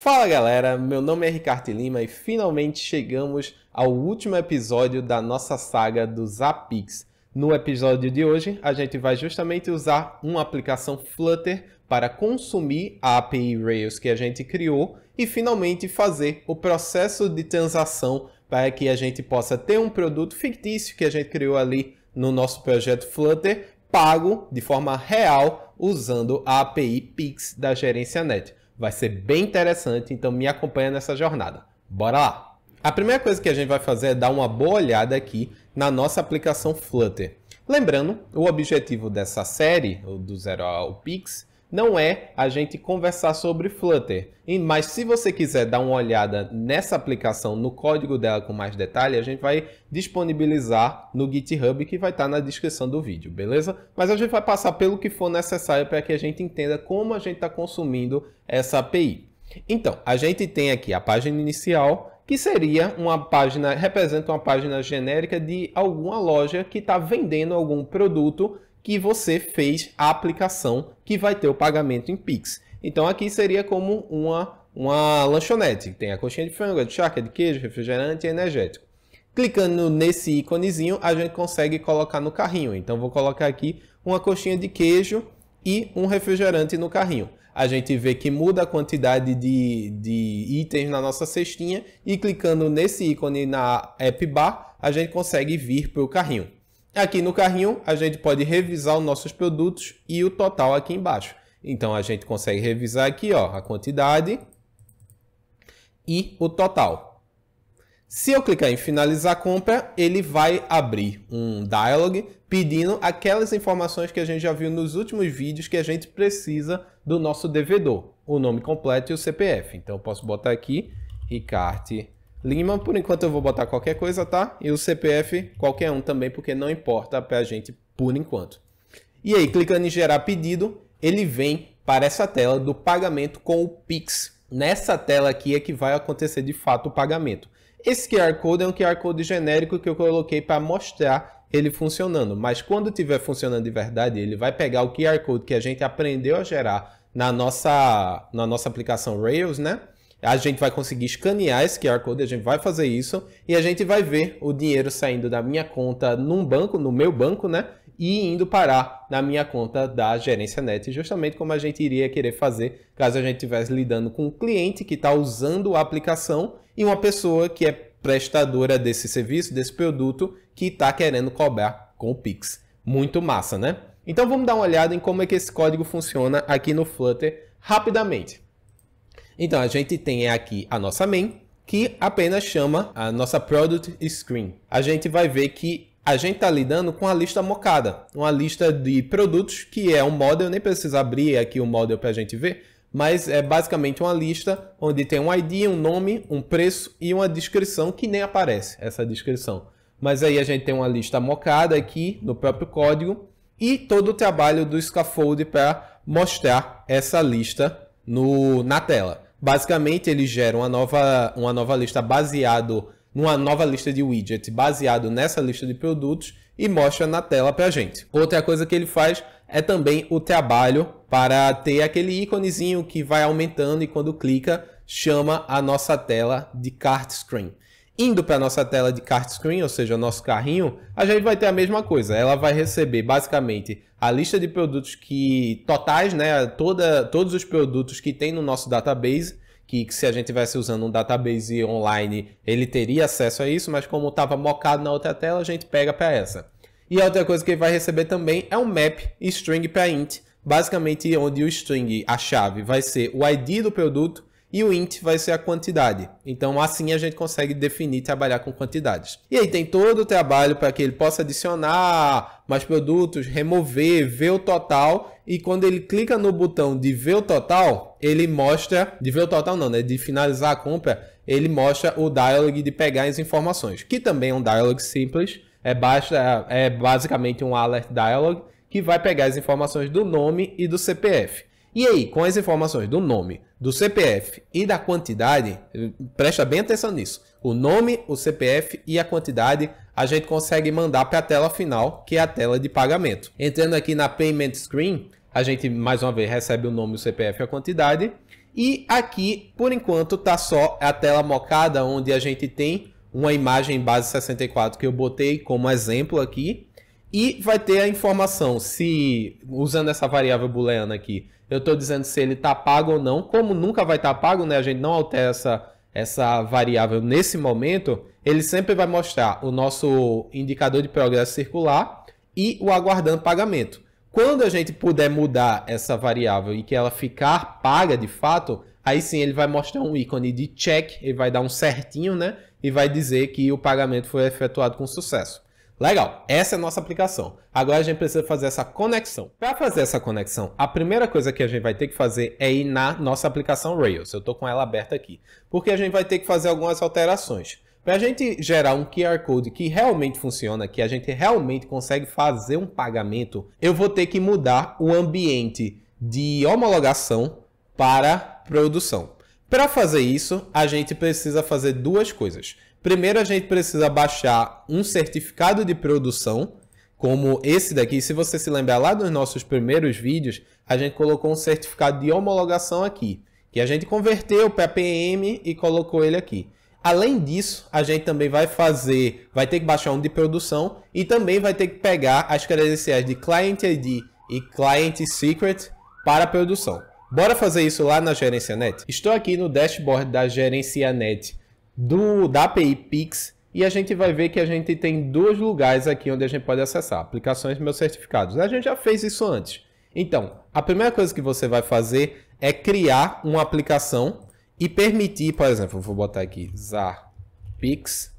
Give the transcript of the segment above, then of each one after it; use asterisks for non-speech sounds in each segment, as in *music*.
Fala galera, meu nome é Ricardo Lima e finalmente chegamos ao último episódio da nossa saga dos Apix. No episódio de hoje, a gente vai justamente usar uma aplicação Flutter para consumir a API Rails que a gente criou e finalmente fazer o processo de transação para que a gente possa ter um produto fictício que a gente criou ali no nosso projeto Flutter pago de forma real usando a API Pix da gerência net. Vai ser bem interessante, então me acompanha nessa jornada. Bora lá! A primeira coisa que a gente vai fazer é dar uma boa olhada aqui na nossa aplicação Flutter. Lembrando, o objetivo dessa série, do Zero ao Pix, não é a gente conversar sobre Flutter. Mas se você quiser dar uma olhada nessa aplicação, no código dela com mais detalhe, a gente vai disponibilizar no GitHub que vai estar na descrição do vídeo, beleza? Mas a gente vai passar pelo que for necessário para que a gente entenda como a gente está consumindo essa API. Então, a gente tem aqui a página inicial, que seria uma página, representa uma página genérica de alguma loja que está vendendo algum produto que você fez a aplicação que vai ter o pagamento em Pix. Então aqui seria como uma, uma lanchonete, tem a coxinha de frango, a de charque, de queijo, refrigerante e energético. Clicando nesse íconezinho, a gente consegue colocar no carrinho. Então vou colocar aqui uma coxinha de queijo e um refrigerante no carrinho. A gente vê que muda a quantidade de, de itens na nossa cestinha e clicando nesse ícone na app bar, a gente consegue vir para o carrinho. Aqui no carrinho, a gente pode revisar os nossos produtos e o total aqui embaixo. Então, a gente consegue revisar aqui ó, a quantidade e o total. Se eu clicar em finalizar a compra, ele vai abrir um dialog pedindo aquelas informações que a gente já viu nos últimos vídeos que a gente precisa do nosso devedor, o nome completo e o CPF. Então, eu posso botar aqui Ricarte Lima, por enquanto eu vou botar qualquer coisa, tá? E o CPF, qualquer um também, porque não importa pra gente por enquanto. E aí, clicando em gerar pedido, ele vem para essa tela do pagamento com o Pix. Nessa tela aqui é que vai acontecer de fato o pagamento. Esse QR Code é um QR Code genérico que eu coloquei para mostrar ele funcionando, mas quando estiver funcionando de verdade, ele vai pegar o QR Code que a gente aprendeu a gerar na nossa, na nossa aplicação Rails, né? A gente vai conseguir escanear esse QR Code, a gente vai fazer isso e a gente vai ver o dinheiro saindo da minha conta num banco, no meu banco, né? E indo parar na minha conta da gerência net, justamente como a gente iria querer fazer caso a gente estivesse lidando com um cliente que está usando a aplicação e uma pessoa que é prestadora desse serviço, desse produto, que está querendo cobrar com o Pix. Muito massa, né? Então vamos dar uma olhada em como é que esse código funciona aqui no Flutter rapidamente. Então a gente tem aqui a nossa main, que apenas chama a nossa product screen. A gente vai ver que a gente está lidando com a lista mocada, uma lista de produtos que é um model, nem precisa abrir aqui o um model para a gente ver, mas é basicamente uma lista onde tem um ID, um nome, um preço e uma descrição que nem aparece essa descrição. Mas aí a gente tem uma lista mocada aqui no próprio código e todo o trabalho do scaffold para mostrar essa lista no, na tela. Basicamente, ele gera uma nova, uma nova lista baseado numa nova lista de widgets baseado nessa lista de produtos e mostra na tela para a gente. Outra coisa que ele faz é também o trabalho para ter aquele íconezinho que vai aumentando e quando clica chama a nossa tela de cart screen. Indo para a nossa tela de cart screen, ou seja, nosso carrinho, a gente vai ter a mesma coisa. Ela vai receber basicamente a lista de produtos que totais, né, toda, todos os produtos que tem no nosso database, que, que se a gente estivesse usando um database online, ele teria acesso a isso, mas como estava mocado na outra tela, a gente pega para essa. E a outra coisa que ele vai receber também é um map string para int, basicamente onde o string, a chave, vai ser o ID do produto e o int vai ser a quantidade. Então, assim a gente consegue definir trabalhar com quantidades. E aí tem todo o trabalho para que ele possa adicionar mais produtos, remover, ver o total. E quando ele clica no botão de ver o total, ele mostra, de ver o total não, né? De finalizar a compra, ele mostra o dialog de pegar as informações, que também é um dialog simples. É, basta, é basicamente um alert dialog que vai pegar as informações do nome e do CPF. E aí, com as informações do nome, do CPF e da quantidade, presta bem atenção nisso. O nome, o CPF e a quantidade a gente consegue mandar para a tela final, que é a tela de pagamento. Entrando aqui na Payment Screen, a gente mais uma vez recebe o nome, o CPF e a quantidade. E aqui, por enquanto, tá só a tela mocada, onde a gente tem uma imagem base 64 que eu botei como exemplo aqui e vai ter a informação se, usando essa variável booleana aqui, eu estou dizendo se ele está pago ou não. Como nunca vai estar tá pago, né? a gente não altera essa, essa variável nesse momento, ele sempre vai mostrar o nosso indicador de progresso circular e o aguardando pagamento. Quando a gente puder mudar essa variável e que ela ficar paga de fato, aí sim ele vai mostrar um ícone de check, ele vai dar um certinho, né? E vai dizer que o pagamento foi efetuado com sucesso. Legal, essa é a nossa aplicação. Agora a gente precisa fazer essa conexão. Para fazer essa conexão, a primeira coisa que a gente vai ter que fazer é ir na nossa aplicação Rails. Eu estou com ela aberta aqui, porque a gente vai ter que fazer algumas alterações. Para a gente gerar um QR Code que realmente funciona, que a gente realmente consegue fazer um pagamento, eu vou ter que mudar o ambiente de homologação para produção. Para fazer isso, a gente precisa fazer duas coisas. Primeiro a gente precisa baixar um certificado de produção, como esse daqui. Se você se lembrar lá dos nossos primeiros vídeos, a gente colocou um certificado de homologação aqui, que a gente converteu para PM e colocou ele aqui. Além disso, a gente também vai fazer, vai ter que baixar um de produção e também vai ter que pegar as credenciais de Client ID e Client Secret para a produção. Bora fazer isso lá na Gerencia Net? Estou aqui no dashboard da Gerencia Net do, da API Pix e a gente vai ver que a gente tem dois lugares aqui onde a gente pode acessar, aplicações e meus certificados. A gente já fez isso antes. Então, a primeira coisa que você vai fazer é criar uma aplicação e permitir, por exemplo, vou botar aqui Pix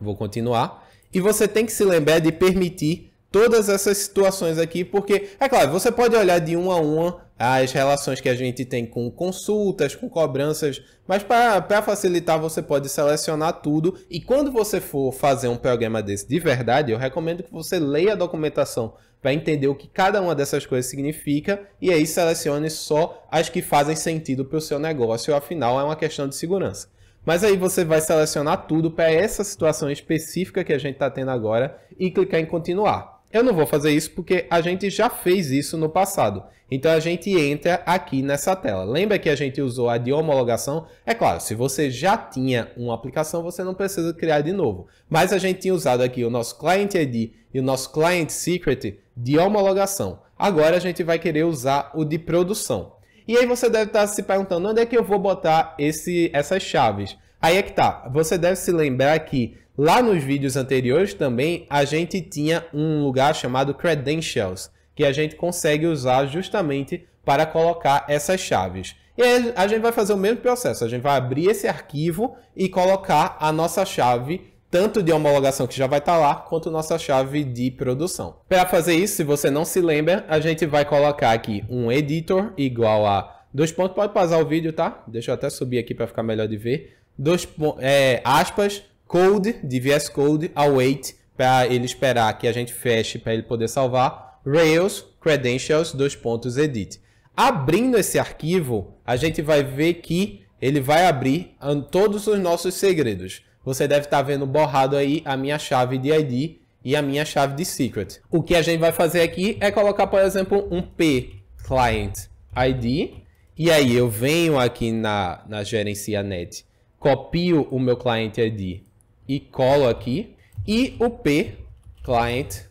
vou continuar, e você tem que se lembrar de permitir todas essas situações aqui, porque, é claro, você pode olhar de uma a uma as relações que a gente tem com consultas, com cobranças, mas para facilitar você pode selecionar tudo e quando você for fazer um programa desse de verdade, eu recomendo que você leia a documentação para entender o que cada uma dessas coisas significa e aí selecione só as que fazem sentido para o seu negócio, afinal é uma questão de segurança. Mas aí você vai selecionar tudo para essa situação específica que a gente está tendo agora e clicar em continuar. Eu não vou fazer isso porque a gente já fez isso no passado. Então a gente entra aqui nessa tela. Lembra que a gente usou a de homologação? É claro, se você já tinha uma aplicação, você não precisa criar de novo. Mas a gente tinha usado aqui o nosso Client ID e o nosso Client Secret de homologação. Agora a gente vai querer usar o de produção. E aí você deve estar se perguntando, onde é que eu vou botar esse, essas chaves? Aí é que tá. Você deve se lembrar que Lá nos vídeos anteriores também a gente tinha um lugar chamado Credentials, que a gente consegue usar justamente para colocar essas chaves. E aí a gente vai fazer o mesmo processo, a gente vai abrir esse arquivo e colocar a nossa chave tanto de homologação que já vai estar tá lá, quanto nossa chave de produção. Para fazer isso, se você não se lembra, a gente vai colocar aqui um editor igual a dois pontos, pode pausar o vídeo, tá? Deixa eu até subir aqui para ficar melhor de ver. Dois é, aspas code de VS Code await para ele esperar que a gente feche para ele poder salvar Rails credentials dois pontos edit. Abrindo esse arquivo, a gente vai ver que ele vai abrir todos os nossos segredos. Você deve estar tá vendo borrado aí a minha chave de ID e a minha chave de secret. O que a gente vai fazer aqui é colocar, por exemplo, um p client ID e aí eu venho aqui na, na gerencia net, copio o meu client ID e colo aqui. E o P, client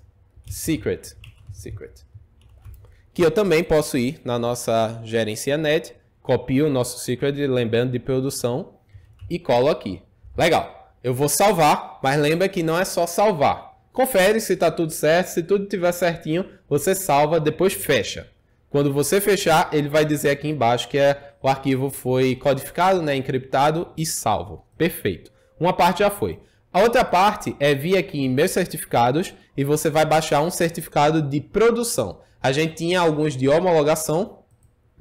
secret, secret. Que eu também posso ir na nossa gerência net, copio o nosso secret, lembrando de produção, e colo aqui. Legal. Eu vou salvar, mas lembra que não é só salvar. Confere se está tudo certo. Se tudo estiver certinho, você salva, depois fecha. Quando você fechar, ele vai dizer aqui embaixo que é, o arquivo foi codificado, né, encriptado e salvo. Perfeito. Uma parte já foi. A outra parte é vir aqui em meus certificados e você vai baixar um certificado de produção. A gente tinha alguns de homologação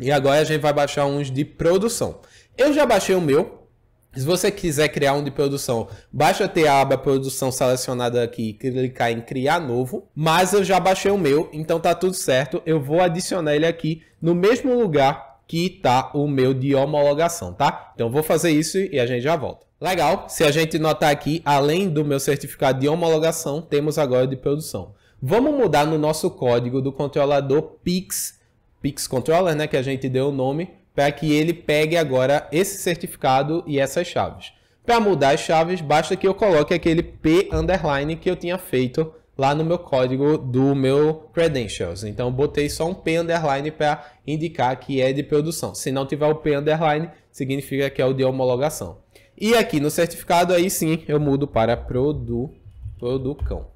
e agora a gente vai baixar uns de produção. Eu já baixei o meu. Se você quiser criar um de produção, basta ter a aba produção selecionada aqui e clicar em criar novo. Mas eu já baixei o meu, então tá tudo certo. Eu vou adicionar ele aqui no mesmo lugar que tá o meu de homologação, tá? Então vou fazer isso e a gente já volta. Legal, se a gente notar aqui, além do meu certificado de homologação, temos agora de produção. Vamos mudar no nosso código do controlador Pix, Pix Controller, né, que a gente deu o nome, para que ele pegue agora esse certificado e essas chaves. Para mudar as chaves, basta que eu coloque aquele P underline que eu tinha feito lá no meu código do meu credentials. Então, botei só um P underline para indicar que é de produção. Se não tiver o P underline, significa que é o de homologação. E aqui no certificado, aí sim, eu mudo para produ, Producão.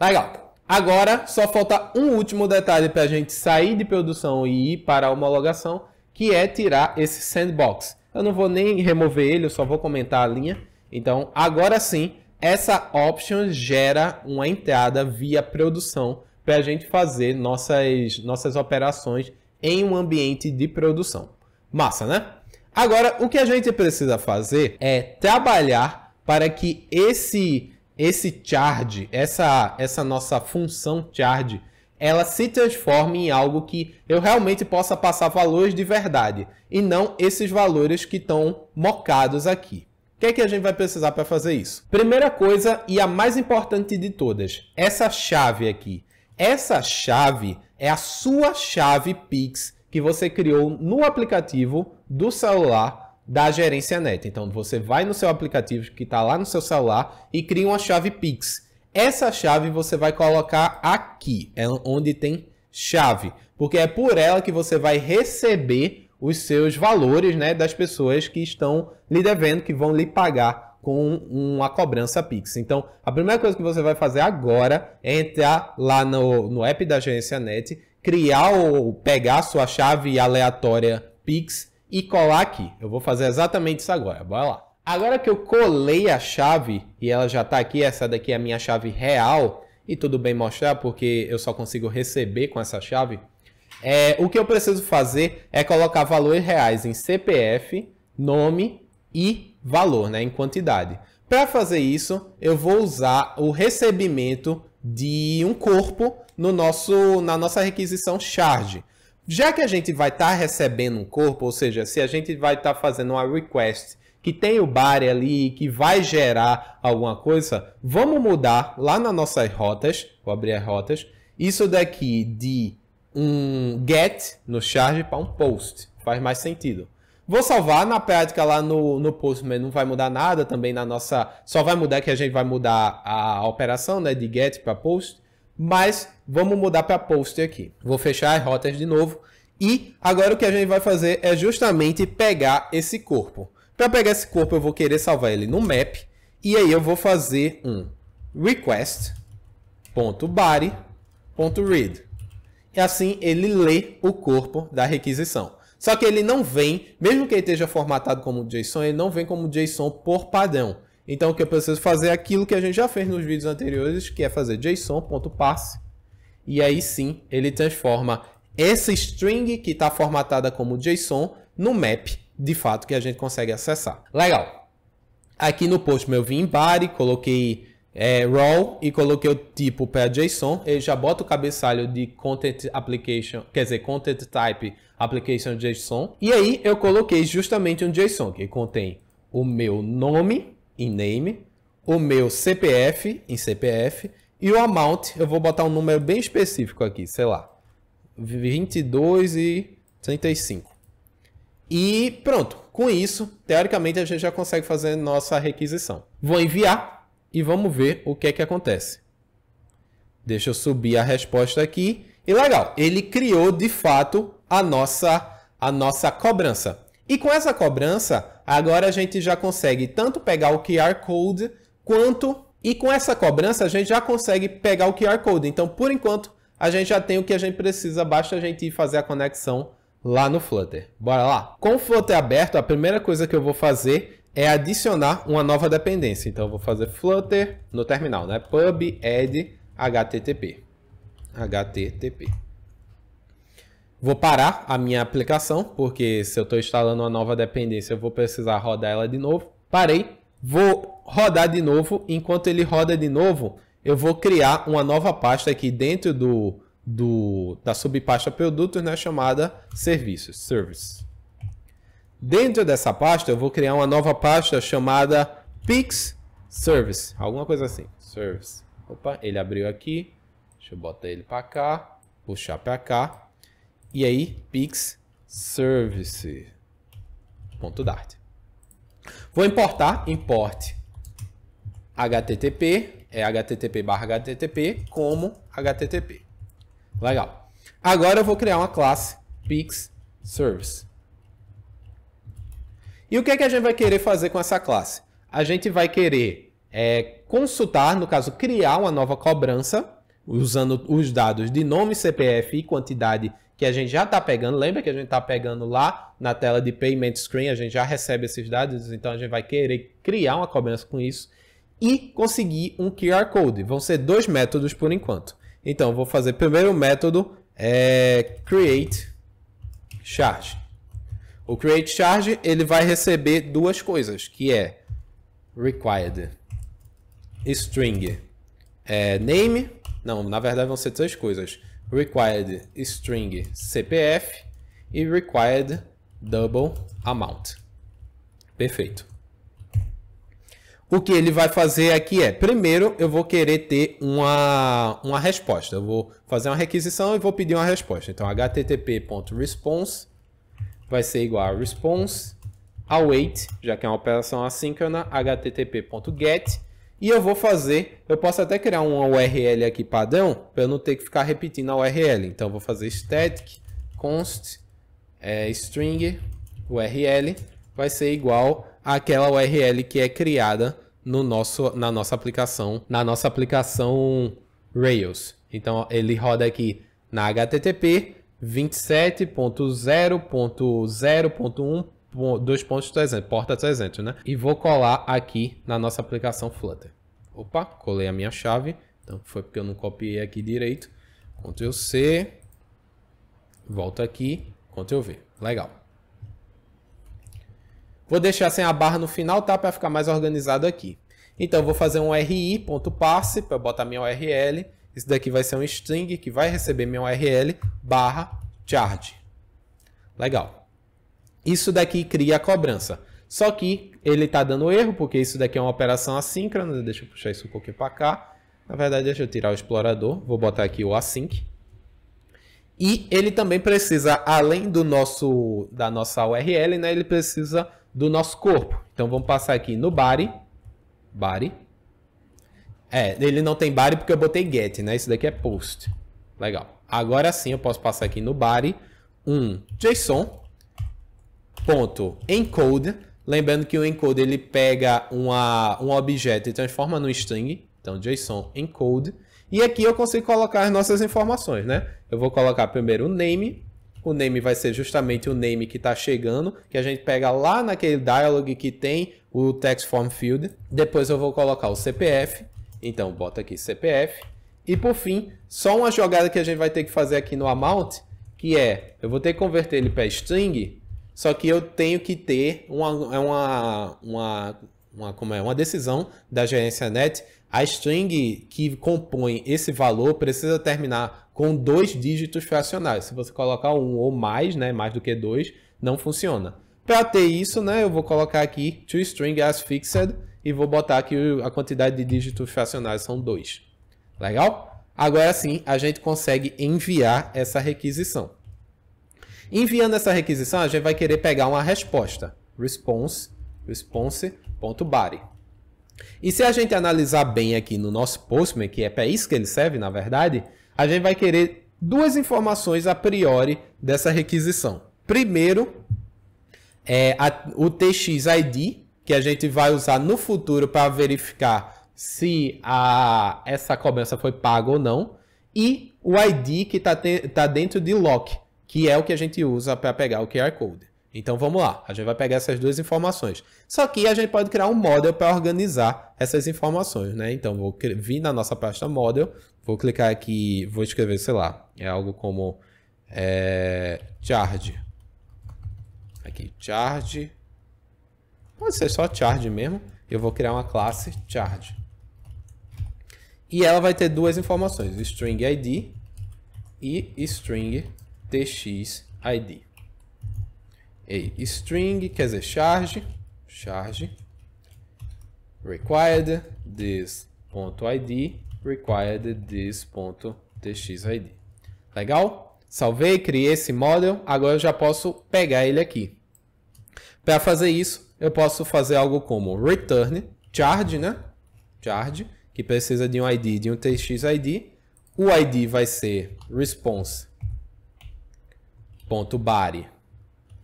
Legal. Agora, só falta um último detalhe para a gente sair de produção e ir para a homologação, que é tirar esse sandbox. Eu não vou nem remover ele, eu só vou comentar a linha. Então, agora sim, essa option gera uma entrada via produção para a gente fazer nossas, nossas operações em um ambiente de produção. Massa, né? Agora, o que a gente precisa fazer é trabalhar para que esse esse charge, essa essa nossa função charge, ela se transforme em algo que eu realmente possa passar valores de verdade e não esses valores que estão mocados aqui. O que é que a gente vai precisar para fazer isso? Primeira coisa e a mais importante de todas, essa chave aqui. Essa chave é a sua chave Pix que você criou no aplicativo do celular da gerência net. Então você vai no seu aplicativo que está lá no seu celular e cria uma chave Pix. Essa chave você vai colocar aqui, é onde tem chave, porque é por ela que você vai receber os seus valores né, das pessoas que estão lhe devendo, que vão lhe pagar com uma cobrança Pix. Então, a primeira coisa que você vai fazer agora é entrar lá no, no app da Agência Net criar ou pegar sua chave aleatória Pix e colar aqui. Eu vou fazer exatamente isso agora, bora lá. Agora que eu colei a chave e ela já está aqui, essa daqui é a minha chave real, e tudo bem mostrar porque eu só consigo receber com essa chave, é, o que eu preciso fazer é colocar valores reais em CPF, nome e valor, né, em quantidade. Para fazer isso, eu vou usar o recebimento de um corpo no nosso, na nossa requisição charge. Já que a gente vai estar tá recebendo um corpo, ou seja, se a gente vai estar tá fazendo uma request que tem o body ali, que vai gerar alguma coisa, vamos mudar lá nas nossas rotas, vou abrir as rotas, isso daqui de um get no charge para um post, faz mais sentido. Vou salvar na prática lá no, no Postman, não vai mudar nada também na nossa. Só vai mudar que a gente vai mudar a operação né, de get para post. Mas vamos mudar para poster aqui. Vou fechar as rotas de novo. E agora o que a gente vai fazer é justamente pegar esse corpo. Para pegar esse corpo, eu vou querer salvar ele no map. E aí eu vou fazer um request.body.read. E assim ele lê o corpo da requisição. Só que ele não vem, mesmo que ele esteja formatado como JSON, ele não vem como JSON por padrão. Então o que eu preciso fazer é aquilo que a gente já fez nos vídeos anteriores, que é fazer json.parse. E aí sim, ele transforma essa string que está formatada como JSON no map, de fato, que a gente consegue acessar. Legal. Aqui no post eu vim em body, coloquei é, raw e coloquei o tipo para JSON. Ele já bota o cabeçalho de content application, quer dizer, content type application JSON. E aí eu coloquei justamente um JSON que contém o meu nome, em name, o meu CPF em CPF e o amount, eu vou botar um número bem específico aqui, sei lá, 22 e 35. E pronto, com isso, teoricamente a gente já consegue fazer nossa requisição. Vou enviar e vamos ver o que é que acontece. Deixa eu subir a resposta aqui. E legal, ele criou de fato a nossa a nossa cobrança. E com essa cobrança, agora a gente já consegue tanto pegar o QR Code quanto. E com essa cobrança, a gente já consegue pegar o QR Code. Então, por enquanto, a gente já tem o que a gente precisa, basta a gente ir fazer a conexão lá no Flutter. Bora lá? Com o Flutter aberto, a primeira coisa que eu vou fazer é adicionar uma nova dependência. Então eu vou fazer Flutter no terminal, né? pub add http. http. Vou parar a minha aplicação, porque se eu estou instalando uma nova dependência, eu vou precisar rodar ela de novo. Parei, vou rodar de novo. Enquanto ele roda de novo, eu vou criar uma nova pasta aqui dentro do, do da subpasta produtos, né, chamada serviços, service. Dentro dessa pasta, eu vou criar uma nova pasta chamada Pix Service, alguma coisa assim, Service. Opa, ele abriu aqui. Deixa eu botar ele para cá, puxar para cá e aí, Pix Ponto Dart. Vou importar, import http, é http barra http, como http. Legal. Agora eu vou criar uma classe Pix Service. E o que, é que a gente vai querer fazer com essa classe? A gente vai querer é, consultar, no caso, criar uma nova cobrança usando os dados de nome, CPF e quantidade que a gente já está pegando. Lembra que a gente está pegando lá na tela de Payment Screen, a gente já recebe esses dados, então a gente vai querer criar uma cobrança com isso e conseguir um QR Code. Vão ser dois métodos por enquanto. Então, vou fazer primeiro o método é, create charge. O create charge ele vai receber duas coisas, que é required string é, name. Não, na verdade vão ser três coisas required string CPF e required double amount. Perfeito. O que ele vai fazer aqui é, primeiro eu vou querer ter uma, uma resposta. Eu vou fazer uma requisição e vou pedir uma resposta. Então, http.response vai ser igual a response await, já que é uma operação assíncrona, http.get e eu vou fazer, eu posso até criar uma URL aqui padrão, para eu não ter que ficar repetindo a URL. Então, eu vou fazer static const é, string URL vai ser igual àquela URL que é criada no nosso, na nossa aplicação, na nossa aplicação Rails. Então, ele roda aqui na HTTP 27.0.0.1 dois pontos 300, porta 300, né? E vou colar aqui na nossa aplicação Flutter. Opa, colei a minha chave. Então foi porque eu não copiei aqui direito. Ctrl C, volto aqui, Ctrl V. Legal. Vou deixar sem a barra no final, tá? Para ficar mais organizado aqui. Então vou fazer um ri.parse para botar minha URL. Isso daqui vai ser um string que vai receber minha URL barra charge. Legal. Isso daqui cria a cobrança. Só que ele está dando erro, porque isso daqui é uma operação assíncrona. Deixa eu puxar isso um pouquinho para cá. Na verdade, deixa eu tirar o explorador. Vou botar aqui o async. E ele também precisa, além do nosso da nossa URL, né, ele precisa do nosso corpo. Então vamos passar aqui no body. Body. É, ele não tem body porque eu botei get, né? Isso daqui é post. Legal. Agora sim eu posso passar aqui no body um JSON .encode, lembrando que o encode ele pega uma, um objeto e transforma no string, então JSON encode, e aqui eu consigo colocar as nossas informações, né? Eu vou colocar primeiro o name, o name vai ser justamente o name que está chegando, que a gente pega lá naquele dialog que tem o text form field. Depois eu vou colocar o CPF, então bota aqui CPF. E por fim, só uma jogada que a gente vai ter que fazer aqui no amount, que é, eu vou ter que converter ele para string, só que eu tenho que ter uma, é uma, uma, uma, como é, uma decisão da gerência net. A string que compõe esse valor precisa terminar com dois dígitos fracionais. Se você colocar um ou mais, né, mais do que dois, não funciona. Para ter isso, né, eu vou colocar aqui String as fixed e vou botar aqui a quantidade de dígitos fracionais são dois. Legal? Agora sim, a gente consegue enviar essa requisição. Enviando essa requisição, a gente vai querer pegar uma resposta. Response, response.body. E se a gente analisar bem aqui no nosso Postman, que é para isso que ele serve, na verdade, a gente vai querer duas informações a priori dessa requisição. Primeiro, é a, o TXID, que a gente vai usar no futuro para verificar se a, essa cobrança foi paga ou não, e o ID que está tá dentro de lock, que é o que a gente usa para pegar o QR Code. Então vamos lá, a gente vai pegar essas duas informações. Só que a gente pode criar um model para organizar essas informações, né? Então vou vir na nossa pasta model, vou clicar aqui, vou escrever, sei lá, é algo como é, charge. Aqui, charge. Pode ser só charge mesmo. Eu vou criar uma classe charge. E ela vai ter duas informações, string id e string txid. E string quer dizer charge, charge required this.id required this.txid. Legal? Salvei, criei esse model, agora eu já posso pegar ele aqui. Para fazer isso, eu posso fazer algo como return charge, né? Charge, que precisa de um ID, de um txid. O ID vai ser response Ponto body.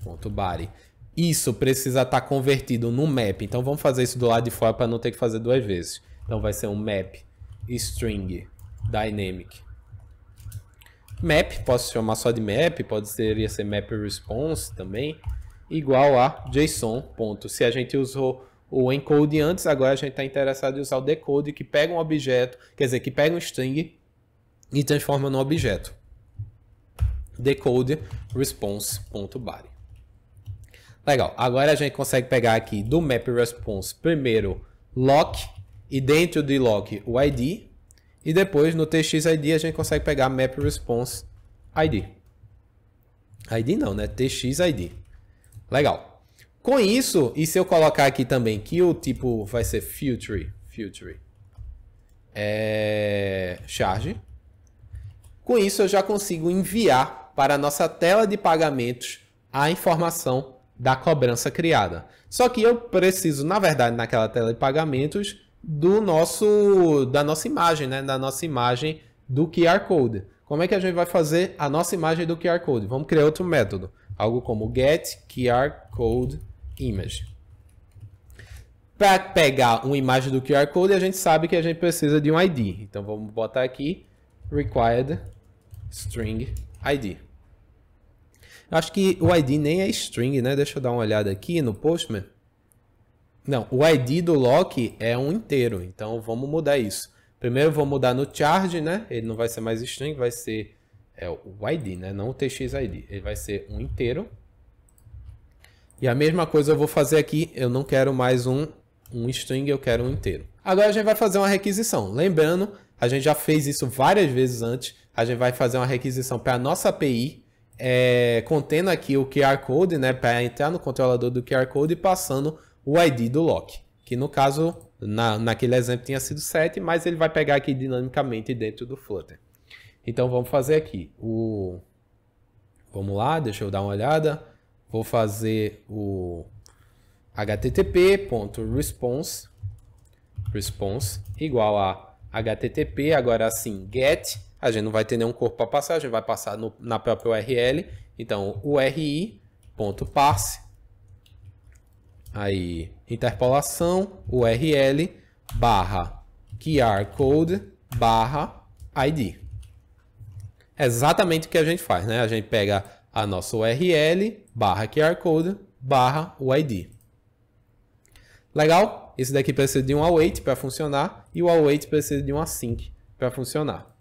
Ponto body. Isso precisa estar tá convertido no map. Então vamos fazer isso do lado de fora para não ter que fazer duas vezes. Então vai ser um map string dynamic. Map, posso chamar só de map, pode ser, ser map response também, igual a JSON. Ponto. Se a gente usou o encode antes, agora a gente está interessado em usar o decode que pega um objeto, quer dizer, que pega um string e transforma no objeto decode response.body. Legal, agora a gente consegue pegar aqui do map response primeiro lock e dentro de lock o id e depois no txid a gente consegue pegar map response id. ID não, né? txid. Legal. Com isso, e se eu colocar aqui também que o tipo vai ser filtry, future é charge, com isso eu já consigo enviar para a nossa tela de pagamentos a informação da cobrança criada. Só que eu preciso, na verdade, naquela tela de pagamentos do nosso da nossa imagem, né, da nossa imagem do QR Code. Como é que a gente vai fazer a nossa imagem do QR Code? Vamos criar outro método, algo como get QR Code image. Para pegar uma imagem do QR Code, a gente sabe que a gente precisa de um ID. Então vamos botar aqui required string ID. Acho que o ID nem é string, né? Deixa eu dar uma olhada aqui no Postman. Não, o ID do lock é um inteiro, então vamos mudar isso. Primeiro vou mudar no charge, né? Ele não vai ser mais string, vai ser é, o ID, né? Não o txid. Ele vai ser um inteiro. E a mesma coisa eu vou fazer aqui. Eu não quero mais um, um string, eu quero um inteiro. Agora a gente vai fazer uma requisição. Lembrando, a gente já fez isso várias vezes antes. A gente vai fazer uma requisição para a nossa API é, contendo aqui o QR Code, né, para entrar no controlador do QR Code e passando o ID do lock, que no caso, na, naquele exemplo tinha sido 7, mas ele vai pegar aqui dinamicamente dentro do Flutter. Então vamos fazer aqui o... Vamos lá, deixa eu dar uma olhada. Vou fazer o http.response response igual a http, agora sim, get a gente não vai ter nenhum corpo para passar, a gente vai passar no, na própria URL. Então, URI.parse, aí interpolação, URL, barra QR Code, barra ID. É exatamente o que a gente faz, né? A gente pega a nossa URL, barra QR Code, barra UID. Legal? Isso daqui precisa de um await para funcionar e o await precisa de um async para funcionar.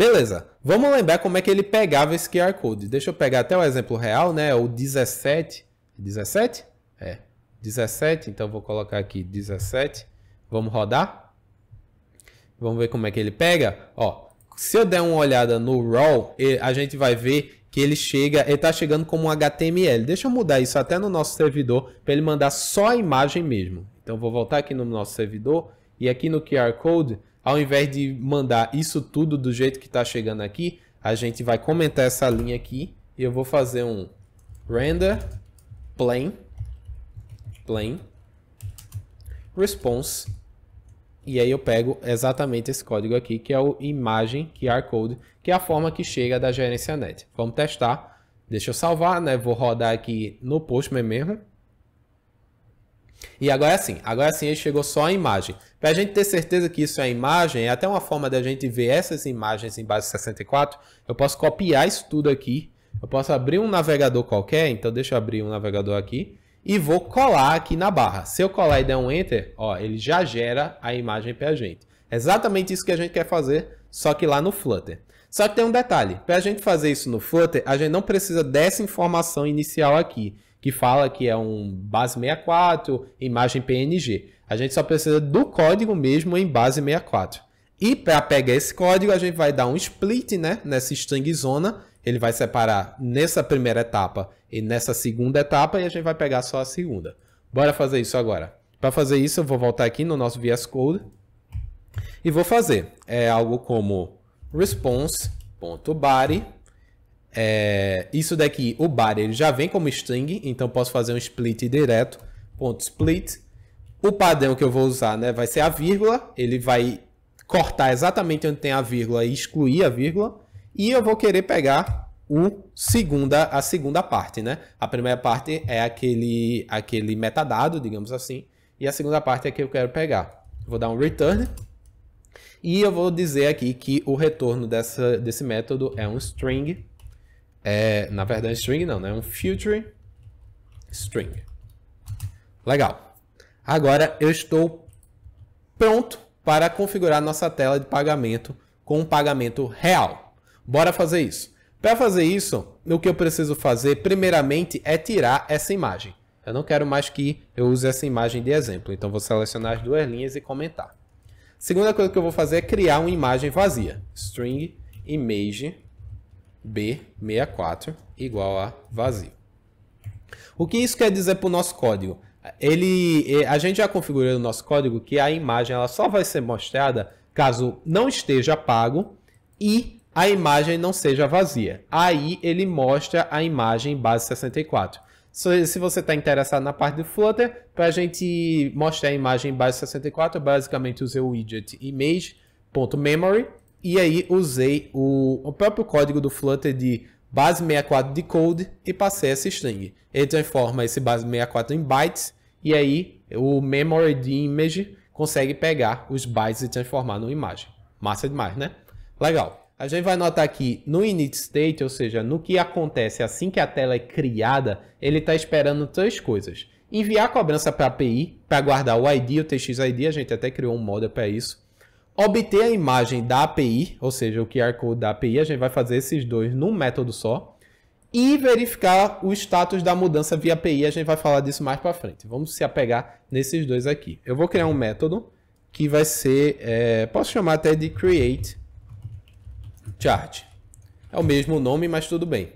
Beleza, vamos lembrar como é que ele pegava esse QR Code. Deixa eu pegar até o exemplo real, né? É o 17. 17? É. 17, então vou colocar aqui 17. Vamos rodar? Vamos ver como é que ele pega? Ó, se eu der uma olhada no RAW, a gente vai ver que ele chega, ele tá chegando como um HTML. Deixa eu mudar isso até no nosso servidor para ele mandar só a imagem mesmo. Então vou voltar aqui no nosso servidor e aqui no QR Code ao invés de mandar isso tudo do jeito que está chegando aqui, a gente vai comentar essa linha aqui e eu vou fazer um render plane plane response e aí eu pego exatamente esse código aqui que é o imagem QR code, que é a forma que chega da gerência net. Vamos testar. Deixa eu salvar, né? Vou rodar aqui no Postman mesmo. E agora sim, agora sim chegou só a imagem. Para a gente ter certeza que isso é imagem, é até uma forma da gente ver essas imagens em base 64. Eu posso copiar isso tudo aqui. Eu posso abrir um navegador qualquer, então deixa eu abrir um navegador aqui. E vou colar aqui na barra. Se eu colar e der um Enter, ó, ele já gera a imagem para a gente. É exatamente isso que a gente quer fazer, só que lá no Flutter. Só que tem um detalhe, para a gente fazer isso no Flutter, a gente não precisa dessa informação inicial aqui que fala que é um base 64, imagem PNG. A gente só precisa do código mesmo em base 64. E para pegar esse código, a gente vai dar um split né, nessa string zona. Ele vai separar nessa primeira etapa e nessa segunda etapa e a gente vai pegar só a segunda. Bora fazer isso agora. Para fazer isso, eu vou voltar aqui no nosso VS Code e vou fazer é algo como response.body é, isso daqui, o bar, ele já vem como string, então posso fazer um split direto, ponto split. O padrão que eu vou usar né, vai ser a vírgula, ele vai cortar exatamente onde tem a vírgula e excluir a vírgula. E eu vou querer pegar o segunda, a segunda parte, né? A primeira parte é aquele, aquele metadado, digamos assim, e a segunda parte é que eu quero pegar. Vou dar um return e eu vou dizer aqui que o retorno dessa, desse método é um string é, na verdade, string não, né? É um future string. Legal. Agora eu estou pronto para configurar nossa tela de pagamento com um pagamento real. Bora fazer isso. Para fazer isso, o que eu preciso fazer primeiramente é tirar essa imagem. Eu não quero mais que eu use essa imagem de exemplo, então vou selecionar as duas linhas e comentar. Segunda coisa que eu vou fazer é criar uma imagem vazia. String image B64 igual a vazio. O que isso quer dizer para o nosso código? Ele, a gente já configurou no nosso código que a imagem ela só vai ser mostrada caso não esteja pago e a imagem não seja vazia. Aí ele mostra a imagem base 64. Se você está interessado na parte do Flutter, para a gente mostrar a imagem base 64, eu basicamente usei o widget image.memory e aí usei o, o próprio código do Flutter de base 64 de code e passei essa string. Ele transforma esse base 64 em bytes e aí o memory de image consegue pegar os bytes e transformar numa imagem. Massa demais, né? Legal. A gente vai notar aqui no init state, ou seja, no que acontece assim que a tela é criada, ele está esperando três coisas. Enviar a cobrança para a API, para guardar o ID, o TXID, a gente até criou um model para isso obter a imagem da API, ou seja, o QR Code da API, a gente vai fazer esses dois num método só, e verificar o status da mudança via API, a gente vai falar disso mais para frente. Vamos se apegar nesses dois aqui. Eu vou criar um método que vai ser, é, posso chamar até de create chart. É o mesmo nome, mas tudo bem.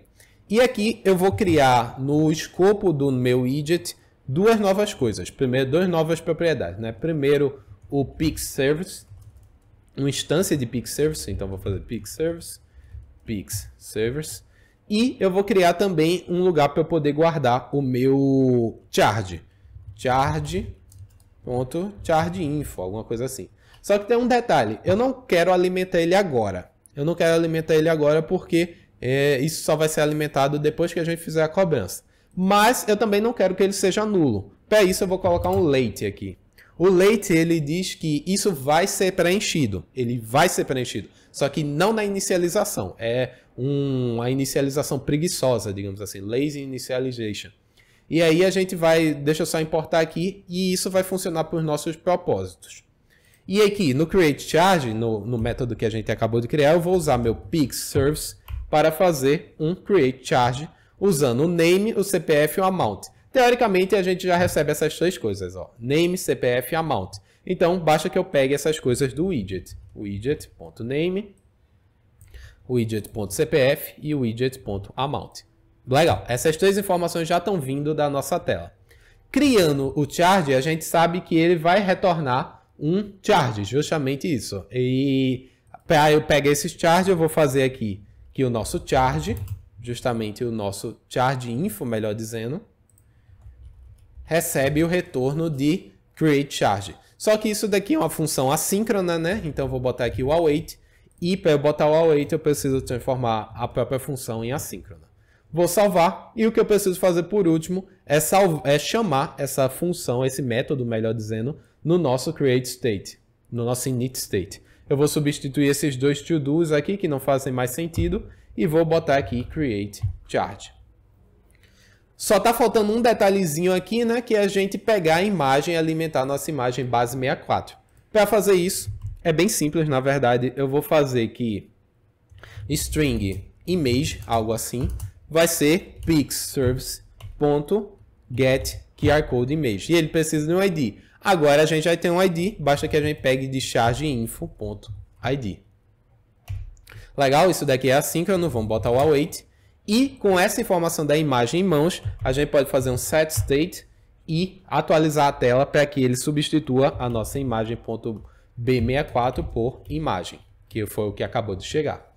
E aqui eu vou criar no escopo do meu widget duas novas coisas. Primeiro, duas novas propriedades, né? Primeiro, o pix service, uma instância de Pix Service, então vou fazer Pix Service, Pix Service, e eu vou criar também um lugar para eu poder guardar o meu charge. Charge, ponto, charge info, alguma coisa assim. Só que tem um detalhe, eu não quero alimentar ele agora. Eu não quero alimentar ele agora porque é, isso só vai ser alimentado depois que a gente fizer a cobrança. Mas eu também não quero que ele seja nulo. Para isso eu vou colocar um late aqui. O Leite ele diz que isso vai ser preenchido, ele vai ser preenchido, só que não na inicialização, é um, uma inicialização preguiçosa, digamos assim, lazy initialization. E aí a gente vai, deixa eu só importar aqui e isso vai funcionar para os nossos propósitos. E aqui no create charge, no, no método que a gente acabou de criar, eu vou usar meu pix service para fazer um create charge usando o name, o CPF e o amount. Teoricamente, a gente já recebe essas três coisas, ó, name, CPF amount. Então, basta que eu pegue essas coisas do widget, widget.name, widget.cpf e widget.amount. Legal, essas três informações já estão vindo da nossa tela. Criando o charge, a gente sabe que ele vai retornar um charge, justamente isso. E para eu pegar esse charge, eu vou fazer aqui que o nosso charge, justamente o nosso charge info, melhor dizendo, recebe o retorno de create charge. Só que isso daqui é uma função assíncrona, né? Então vou botar aqui o await e para eu botar o await eu preciso transformar a própria função em assíncrona. Vou salvar e o que eu preciso fazer por último é, é chamar essa função, esse método, melhor dizendo, no nosso create state, no nosso init state. Eu vou substituir esses dois to-dos aqui que não fazem mais sentido e vou botar aqui create charge. Só tá faltando um detalhezinho aqui, né? Que é a gente pegar a imagem e alimentar a nossa imagem base 64. Para fazer isso, é bem simples, na verdade. Eu vou fazer que string image, algo assim, vai ser pixservice.get QR image. E ele precisa de um ID. Agora a gente já tem um ID, basta que a gente pegue de chargeinfo.id. Legal, isso daqui é assíncrono, vamos botar o await. E com essa informação da imagem em mãos, a gente pode fazer um set state e atualizar a tela para que ele substitua a nossa imagem .b64 por imagem, que foi o que acabou de chegar.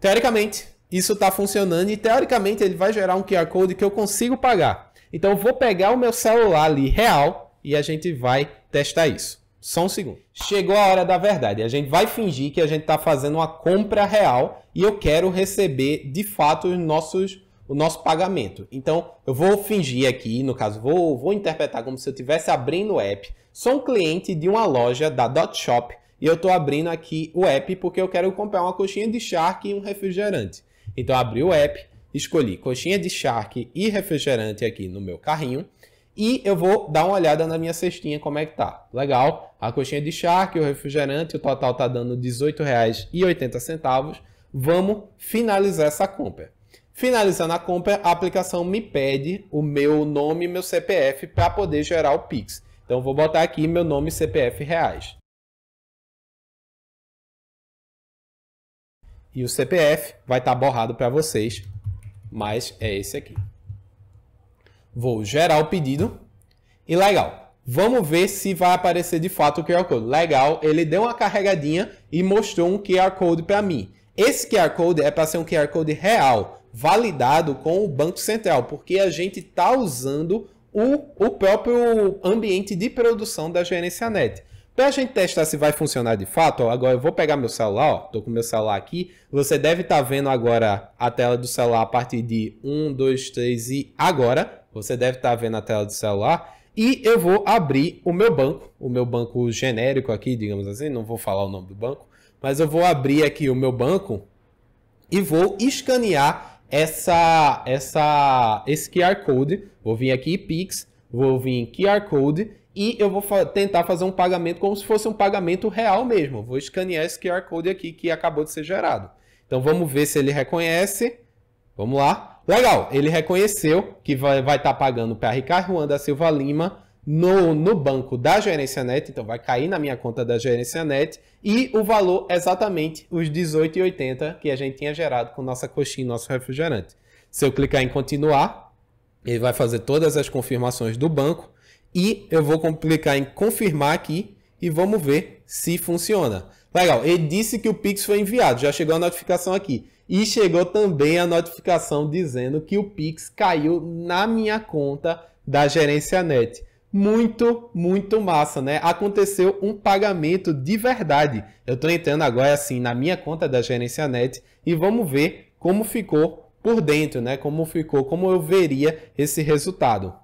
Teoricamente, isso está funcionando e teoricamente ele vai gerar um QR Code que eu consigo pagar. Então eu vou pegar o meu celular ali real e a gente vai testar isso. Só um segundo. Chegou a hora da verdade. A gente vai fingir que a gente está fazendo uma compra real e eu quero receber de fato os nossos, o nosso pagamento. Então, eu vou fingir aqui, no caso, vou, vou interpretar como se eu estivesse abrindo o app. Sou um cliente de uma loja da Dot Shop e eu estou abrindo aqui o app porque eu quero comprar uma coxinha de charque e um refrigerante. Então, abri o app, escolhi coxinha de charque e refrigerante aqui no meu carrinho e eu vou dar uma olhada na minha cestinha como é que tá. Legal, a coxinha de charque, o refrigerante, o total tá dando R$ 18,80. Vamos finalizar essa compra. Finalizando a compra, a aplicação me pede o meu nome e meu CPF para poder gerar o Pix. Então vou botar aqui meu nome e CPF reais. E o CPF vai estar tá borrado para vocês, mas é esse aqui. Vou gerar o pedido. E legal, vamos ver se vai aparecer de fato o QR Code. Legal, ele deu uma carregadinha e mostrou um QR Code para mim. Esse QR Code é para ser um QR Code real, validado com o Banco Central, porque a gente está usando o, o próprio ambiente de produção da Gerência Net. Para a gente testar se vai funcionar de fato, ó, agora eu vou pegar meu celular, ó, com meu celular aqui. Você deve estar tá vendo agora a tela do celular a partir de 1, 2, 3 e agora. Você deve estar tá vendo a tela do celular. E eu vou abrir o meu banco, o meu banco genérico aqui, digamos assim, não vou falar o nome do banco, mas eu vou abrir aqui o meu banco e vou escanear essa, essa, esse QR Code. Vou vir aqui em Pix, vou vir em QR Code e eu vou fa tentar fazer um pagamento como se fosse um pagamento real mesmo. Vou escanear esse QR Code aqui que acabou de ser gerado. Então vamos ver se ele reconhece. Vamos lá. Legal, ele reconheceu que vai estar tá pagando para Ricardo Juan da Silva Lima no, no banco da gerência net, então vai cair na minha conta da gerência net, e o valor exatamente os 18,80 que a gente tinha gerado com nossa coxinha e nosso refrigerante. Se eu clicar em continuar, ele vai fazer todas as confirmações do banco e eu vou clicar em confirmar aqui e vamos ver se funciona. Legal, ele disse que o Pix foi enviado, já chegou a notificação aqui. E chegou também a notificação dizendo que o Pix caiu na minha conta da Gerência Net. Muito, muito massa, né? Aconteceu um pagamento de verdade. Eu estou entrando agora assim na minha conta da Gerência Net e vamos ver como ficou por dentro, né? Como ficou, como eu veria esse resultado.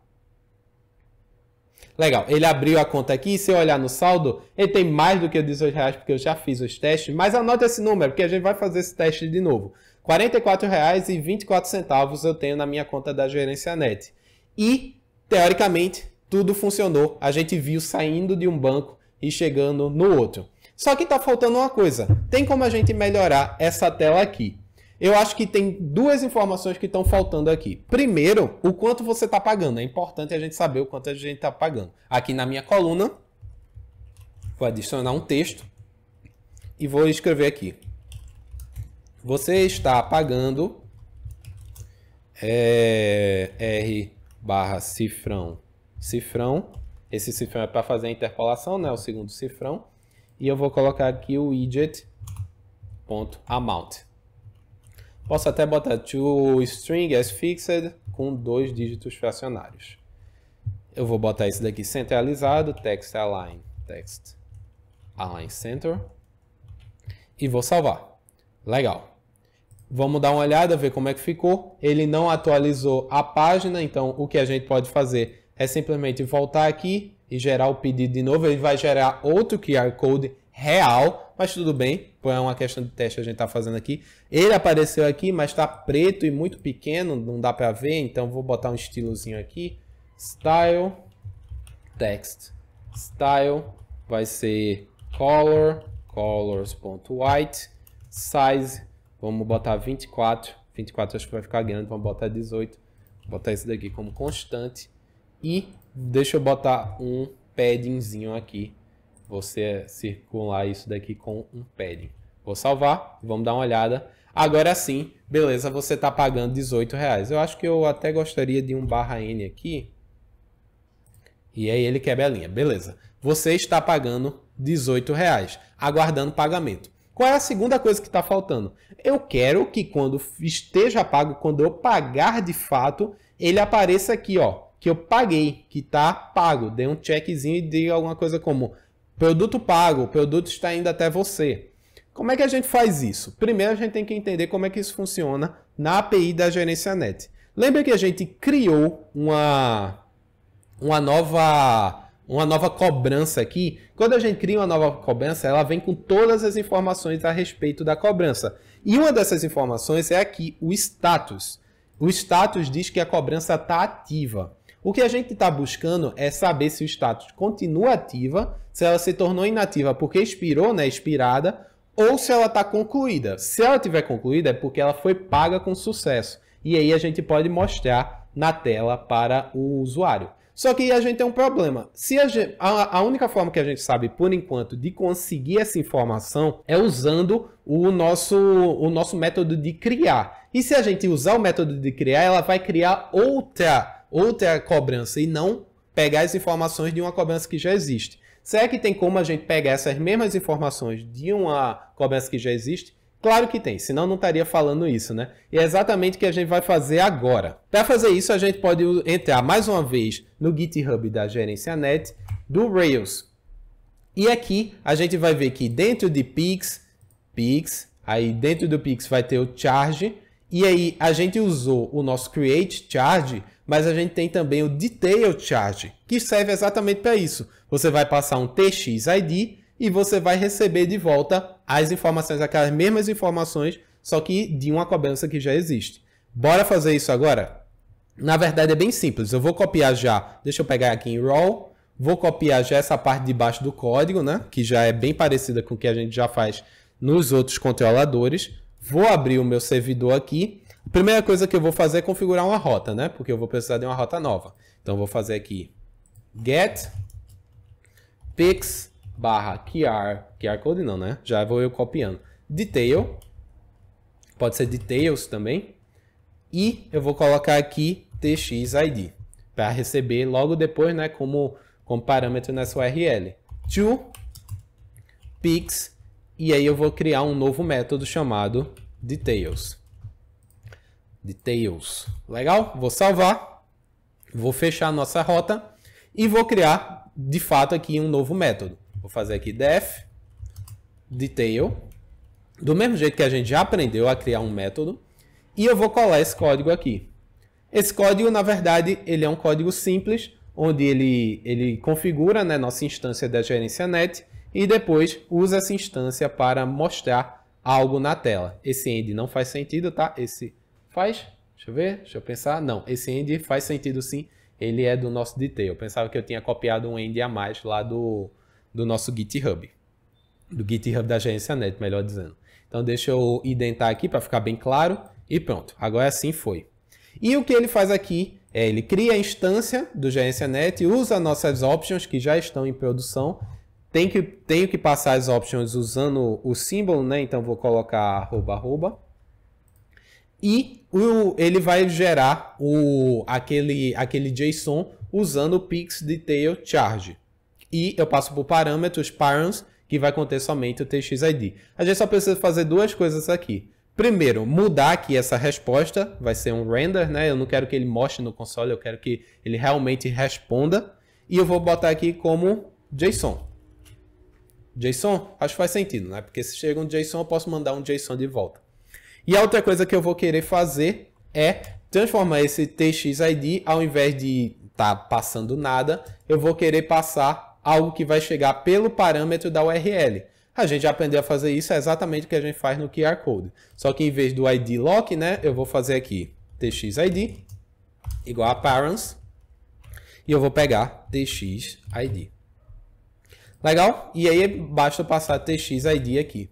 Legal, ele abriu a conta aqui, se eu olhar no saldo, ele tem mais do que 18 reais, porque eu já fiz os testes, mas anota esse número, porque a gente vai fazer esse teste de novo. R$ 44,24 eu tenho na minha conta da Gerência Net. E, teoricamente, tudo funcionou. A gente viu saindo de um banco e chegando no outro. Só que está faltando uma coisa. Tem como a gente melhorar essa tela aqui. Eu acho que tem duas informações que estão faltando aqui. Primeiro, o quanto você está pagando. É importante a gente saber o quanto a gente está pagando. Aqui na minha coluna, vou adicionar um texto e vou escrever aqui. Você está pagando é, R barra cifrão, cifrão. Esse cifrão é para fazer a interpolação, né? O segundo cifrão. E eu vou colocar aqui o widget ponto amount. Posso até botar toString as fixed com dois dígitos fracionários. Eu vou botar isso daqui centralizado, text align, text align center. E vou salvar. Legal. Vamos dar uma olhada, ver como é que ficou. Ele não atualizou a página, então o que a gente pode fazer é simplesmente voltar aqui e gerar o pedido de novo. Ele vai gerar outro QR Code real mas tudo bem, é uma questão de teste que a gente está fazendo aqui. Ele apareceu aqui, mas está preto e muito pequeno, não dá para ver, então vou botar um estilozinho aqui. Style, text, style, vai ser color, colors.white, size, vamos botar 24, 24 acho que vai ficar grande, vamos botar 18, vou botar isso daqui como constante. E deixa eu botar um paddingzinho aqui você circular isso daqui com um padding. Vou salvar, vamos dar uma olhada. Agora sim, beleza, você está pagando 18 reais. Eu acho que eu até gostaria de um barra N aqui. E aí ele quebra a linha, beleza. Você está pagando 18 reais, aguardando pagamento. Qual é a segunda coisa que está faltando? Eu quero que quando esteja pago, quando eu pagar de fato, ele apareça aqui, ó, que eu paguei, que está pago. Dê um checkzinho e diga alguma coisa como Produto pago, o produto está indo até você. Como é que a gente faz isso? Primeiro a gente tem que entender como é que isso funciona na API da Gerência Net. Lembra que a gente criou uma, uma nova uma nova cobrança aqui. Quando a gente cria uma nova cobrança, ela vem com todas as informações a respeito da cobrança. E uma dessas informações é aqui o status. O status diz que a cobrança está ativa. O que a gente está buscando é saber se o status continua ativa, se ela se tornou inativa porque expirou, né, expirada, ou se ela está concluída. Se ela tiver concluída, é porque ela foi paga com sucesso. E aí a gente pode mostrar na tela para o usuário. Só que a gente tem um problema. Se a, gente, a, a única forma que a gente sabe, por enquanto, de conseguir essa informação é usando o nosso, o nosso método de criar. E se a gente usar o método de criar, ela vai criar outra outra cobrança e não pegar as informações de uma cobrança que já existe. Será é que tem como a gente pegar essas mesmas informações de uma cobrança que já existe? Claro que tem, senão não estaria falando isso, né? E é exatamente o que a gente vai fazer agora. Para fazer isso, a gente pode entrar mais uma vez no GitHub da gerência net do Rails. E aqui a gente vai ver que dentro de Pix, Pix, aí dentro do Pix vai ter o charge, e aí a gente usou o nosso create charge, mas a gente tem também o detail charge, que serve exatamente para isso. Você vai passar um TXID e você vai receber de volta as informações, aquelas mesmas informações, só que de uma cobrança que já existe. Bora fazer isso agora? Na verdade é bem simples. Eu vou copiar já, deixa eu pegar aqui em raw, vou copiar já essa parte de baixo do código, né, que já é bem parecida com o que a gente já faz nos outros controladores. Vou abrir o meu servidor aqui. A primeira coisa que eu vou fazer é configurar uma rota, né? Porque eu vou precisar de uma rota nova. Então, eu vou fazer aqui get pix barra QR, QR Code não, né? Já vou eu copiando. Detail, pode ser details também. E eu vou colocar aqui TXID, para receber logo depois, né, como, como parâmetro nessa URL. To pix e aí eu vou criar um novo método chamado details. Details. Legal? Vou salvar. Vou fechar a nossa rota. E vou criar, de fato, aqui um novo método. Vou fazer aqui def detail. Do mesmo jeito que a gente já aprendeu a criar um método. E eu vou colar esse código aqui. Esse código, na verdade, ele é um código simples, onde ele, ele configura né, nossa instância da gerência net e depois usa essa instância para mostrar algo na tela. Esse end não faz sentido, tá? Esse faz? Deixa eu ver, deixa eu pensar. Não, esse end faz sentido sim, ele é do nosso detail. Eu pensava que eu tinha copiado um end a mais lá do, do nosso GitHub. Do GitHub da agência net, melhor dizendo. Então deixa eu identar aqui para ficar bem claro e pronto. Agora sim foi. E o que ele faz aqui é ele cria a instância do GerenciaNet, usa nossas options que já estão em produção tenho que, tenho que passar as options usando o símbolo, né? Então vou colocar arroba, arroba. E o, ele vai gerar o, aquele, aquele JSON usando o pix detail charge. E eu passo por parâmetros params, que vai conter somente o TXID. A gente só precisa fazer duas coisas aqui. Primeiro, mudar aqui essa resposta, vai ser um render, né? Eu não quero que ele mostre no console, eu quero que ele realmente responda. E eu vou botar aqui como JSON. JSON? Acho que faz sentido, né? Porque se chega um JSON, eu posso mandar um JSON de volta. E a outra coisa que eu vou querer fazer é transformar esse TXID, ao invés de estar tá passando nada, eu vou querer passar algo que vai chegar pelo parâmetro da URL. A gente já aprendeu a fazer isso, é exatamente o que a gente faz no QR Code. Só que em vez do ID lock, né, eu vou fazer aqui txid igual a parents e eu vou pegar txid. Legal? E aí basta passar TXID aqui.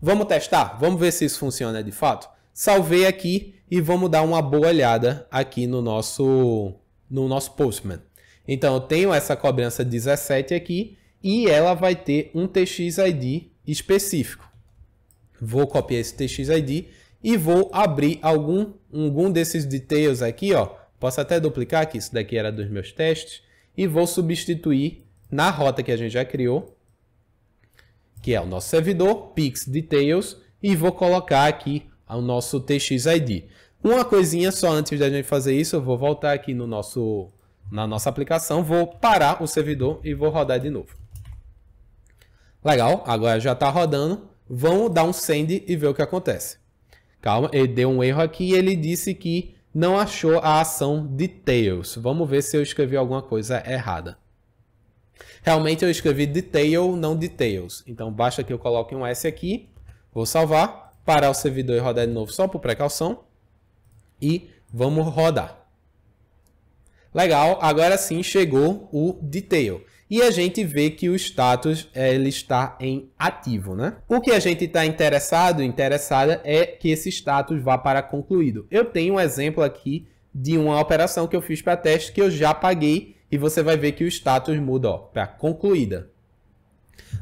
Vamos testar? Vamos ver se isso funciona de fato? Salvei aqui e vamos dar uma boa olhada aqui no nosso, no nosso Postman. Então, eu tenho essa cobrança 17 aqui e ela vai ter um TXID específico. Vou copiar esse TXID e vou abrir algum, algum desses details aqui. Ó. Posso até duplicar, que isso daqui era dos meus testes. E vou substituir na rota que a gente já criou, que é o nosso servidor, pix details, e vou colocar aqui o nosso txid. Uma coisinha só antes da gente fazer isso, eu vou voltar aqui no nosso, na nossa aplicação, vou parar o servidor e vou rodar de novo. Legal, agora já está rodando. Vamos dar um send e ver o que acontece. Calma, ele deu um erro aqui e ele disse que não achou a ação details. Vamos ver se eu escrevi alguma coisa errada. Realmente eu escrevi detail, não details. Então basta que eu coloque um S aqui, vou salvar, parar o servidor e rodar de novo só por precaução. E vamos rodar. Legal, agora sim chegou o detail. E a gente vê que o status ele está em ativo, né? O que a gente está interessado, interessada, é que esse status vá para concluído. Eu tenho um exemplo aqui de uma operação que eu fiz para teste que eu já paguei e você vai ver que o status muda para concluída.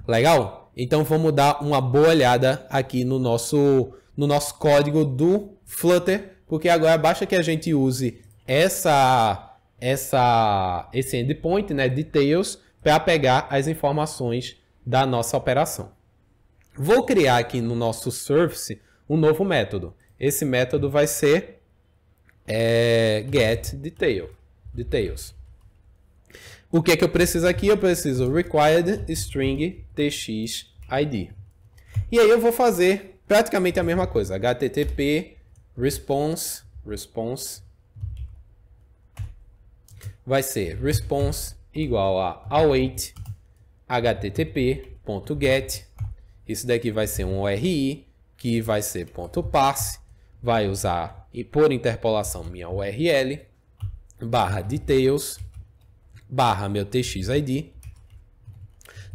Legal? Então vamos dar uma boa olhada aqui no nosso, no nosso código do Flutter, porque agora basta que a gente use essa, essa, esse endpoint, né, details, para pegar as informações da nossa operação. Vou criar aqui no nosso service um novo método. Esse método vai ser é, get details. O que é que eu preciso aqui? Eu preciso required string txid. E aí eu vou fazer praticamente a mesma coisa. http response response vai ser response igual a await http.get. Isso daqui vai ser um URI que vai ser ponto .pass, vai usar e por interpolação minha URL barra details barra meu TXID.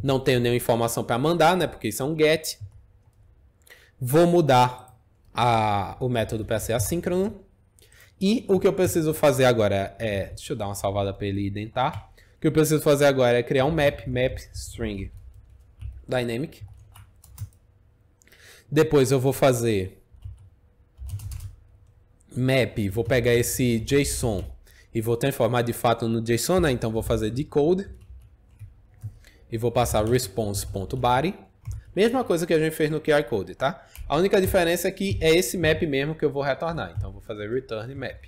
Não tenho nenhuma informação para mandar, né? Porque isso é um get. Vou mudar a, o método para ser assíncrono. E o que eu preciso fazer agora é... Deixa eu dar uma salvada para ele identar. O que eu preciso fazer agora é criar um map, map string dynamic. Depois eu vou fazer map, vou pegar esse JSON e vou transformar de fato no JSON, né? então vou fazer decode e vou passar response.body. Mesma coisa que a gente fez no QR Code, tá? A única diferença é que é esse map mesmo que eu vou retornar. Então, vou fazer return map.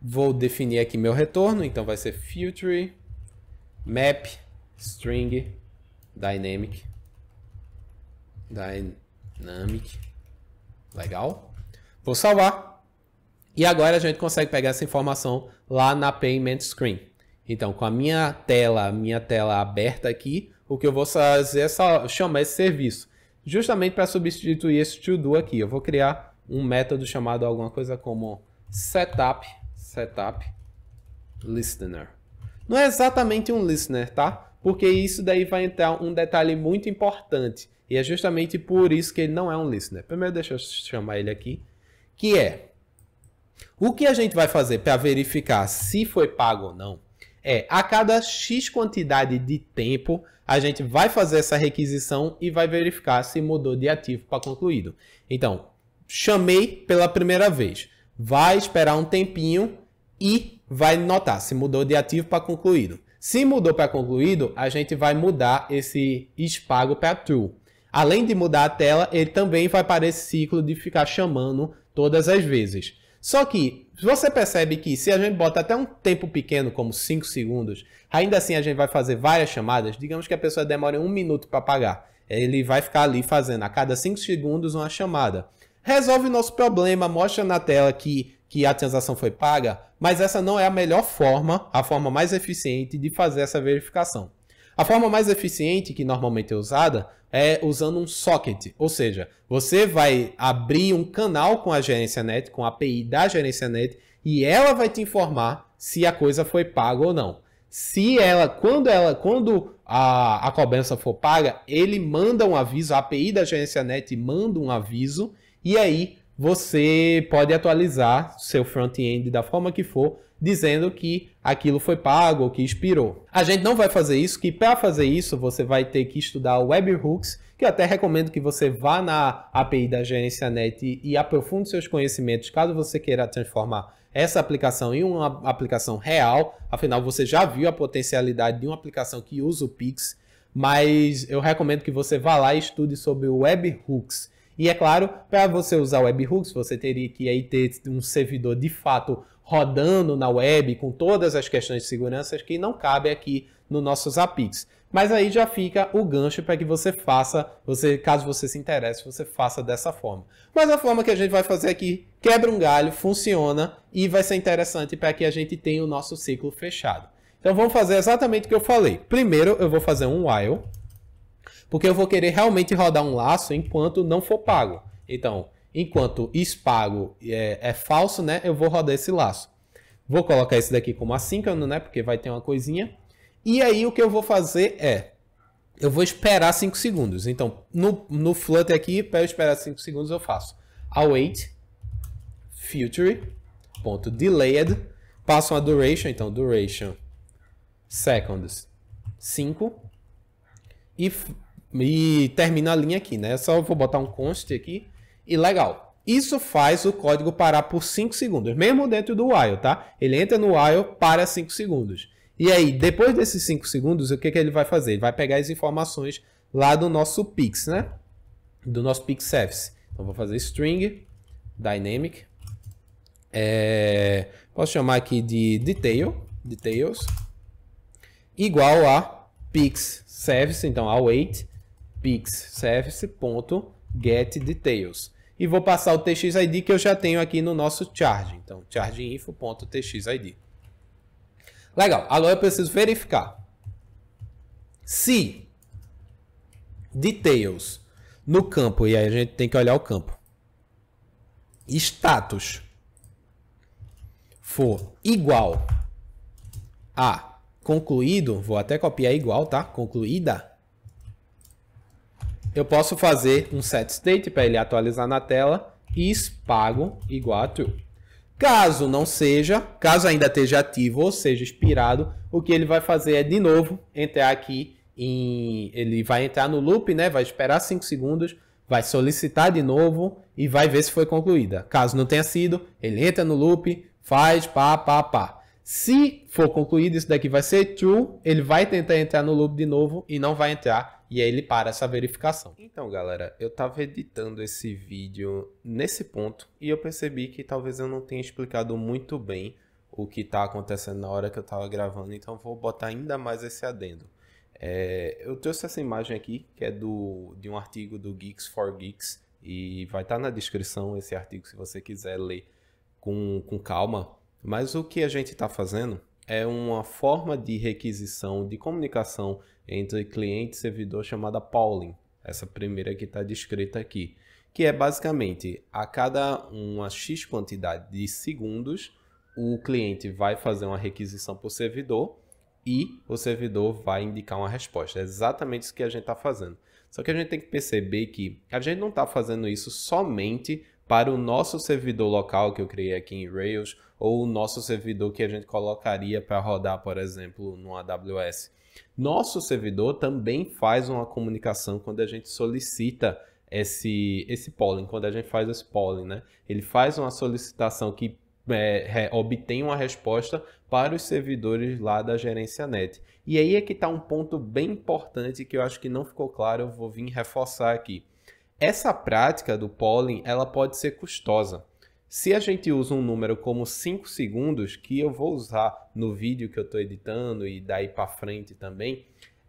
Vou definir aqui meu retorno. Então, vai ser future map string dynamic. Dynamic. Legal. Vou salvar. E agora a gente consegue pegar essa informação lá na Payment Screen. Então, com a minha tela, minha tela aberta aqui, o que eu vou fazer é só chamar esse serviço. Justamente para substituir esse to do aqui, eu vou criar um método chamado alguma coisa como setup, setup listener. Não é exatamente um listener, tá? Porque isso daí vai entrar um detalhe muito importante. E é justamente por isso que ele não é um listener. Primeiro deixa eu chamar ele aqui, que é o que a gente vai fazer para verificar se foi pago ou não é a cada X quantidade de tempo a gente vai fazer essa requisição e vai verificar se mudou de ativo para concluído. Então, chamei pela primeira vez, vai esperar um tempinho e vai notar se mudou de ativo para concluído. Se mudou para concluído, a gente vai mudar esse espago para true. Além de mudar a tela, ele também vai para esse ciclo de ficar chamando todas as vezes. Só que você percebe que se a gente bota até um tempo pequeno, como 5 segundos, ainda assim a gente vai fazer várias chamadas. Digamos que a pessoa demore um minuto para pagar. Ele vai ficar ali fazendo a cada 5 segundos uma chamada. Resolve o nosso problema, mostra na tela que, que a transação foi paga, mas essa não é a melhor forma, a forma mais eficiente de fazer essa verificação. A forma mais eficiente que normalmente é usada é usando um socket, ou seja, você vai abrir um canal com a gerência net, com a API da gerência net, e ela vai te informar se a coisa foi paga ou não. Se ela, quando ela, quando a, a cobrança for paga, ele manda um aviso, a API da gerência net manda um aviso, e aí você pode atualizar seu front-end da forma que for dizendo que aquilo foi pago ou que expirou. A gente não vai fazer isso, que para fazer isso você vai ter que estudar webhooks, que eu até recomendo que você vá na API da GerenciaNet e, e aprofunde seus conhecimentos caso você queira transformar essa aplicação em uma aplicação real. Afinal, você já viu a potencialidade de uma aplicação que usa o Pix, mas eu recomendo que você vá lá e estude sobre webhooks. E é claro, para você usar webhooks, você teria que aí ter um servidor de fato rodando na web com todas as questões de segurança que não cabe aqui no nosso Zapix. Mas aí já fica o gancho para que você faça, você, caso você se interesse, você faça dessa forma. Mas a forma que a gente vai fazer aqui quebra um galho, funciona e vai ser interessante para que a gente tenha o nosso ciclo fechado. Então vamos fazer exatamente o que eu falei. Primeiro eu vou fazer um while, porque eu vou querer realmente rodar um laço enquanto não for pago. Então, enquanto espago é, é falso, né? Eu vou rodar esse laço. Vou colocar esse daqui como assíncrono, né? Porque vai ter uma coisinha. E aí o que eu vou fazer é, eu vou esperar 5 segundos. Então, no, no Flutter aqui, para eu esperar 5 segundos, eu faço await future.delayed, passo uma duration, então duration seconds 5 e, e termino a linha aqui, né? Eu só vou botar um const aqui ilegal. Isso faz o código parar por 5 segundos, mesmo dentro do while, tá? Ele entra no while para 5 segundos. E aí, depois desses 5 segundos, o que, que ele vai fazer? Ele vai pegar as informações lá do nosso Pix, né? Do nosso Pix Service. Então, vou fazer string dynamic. É, posso chamar aqui de detail, details, igual a pix service, então await pix service ponto get details e vou passar o TXID que eu já tenho aqui no nosso charge. Então, chargeinfo.txid. Legal, agora eu preciso verificar se details no campo, e aí a gente tem que olhar o campo, status for igual a concluído, vou até copiar igual, tá? Concluída, eu posso fazer um set state para ele atualizar na tela is pago igual a true. Caso não seja, caso ainda esteja ativo, ou seja, expirado, o que ele vai fazer é de novo entrar aqui em ele vai entrar no loop, né? Vai esperar 5 segundos, vai solicitar de novo e vai ver se foi concluída. Caso não tenha sido, ele entra no loop, faz pá pá pá. Se for concluído, isso daqui vai ser true, ele vai tentar entrar no loop de novo e não vai entrar e aí ele para essa verificação. Então, galera, eu estava editando esse vídeo nesse ponto e eu percebi que talvez eu não tenha explicado muito bem o que está acontecendo na hora que eu estava gravando, então vou botar ainda mais esse adendo. É, eu trouxe essa imagem aqui, que é do, de um artigo do Geeks for Geeks, e vai estar tá na descrição esse artigo se você quiser ler com, com calma. Mas o que a gente está fazendo é uma forma de requisição de comunicação entre cliente e servidor chamada polling, essa primeira que está descrita aqui, que é basicamente a cada uma x quantidade de segundos o cliente vai fazer uma requisição para o servidor e o servidor vai indicar uma resposta. É exatamente isso que a gente está fazendo. Só que a gente tem que perceber que a gente não está fazendo isso somente para o nosso servidor local que eu criei aqui em Rails ou o nosso servidor que a gente colocaria para rodar, por exemplo, no AWS. Nosso servidor também faz uma comunicação quando a gente solicita esse, esse pollen, quando a gente faz esse pollen, né? Ele faz uma solicitação que é, obtém uma resposta para os servidores lá da gerência net. E aí é que está um ponto bem importante que eu acho que não ficou claro, eu vou vir reforçar aqui. Essa prática do pollen, ela pode ser custosa. Se a gente usa um número como 5 segundos, que eu vou usar no vídeo que eu estou editando e daí para frente também,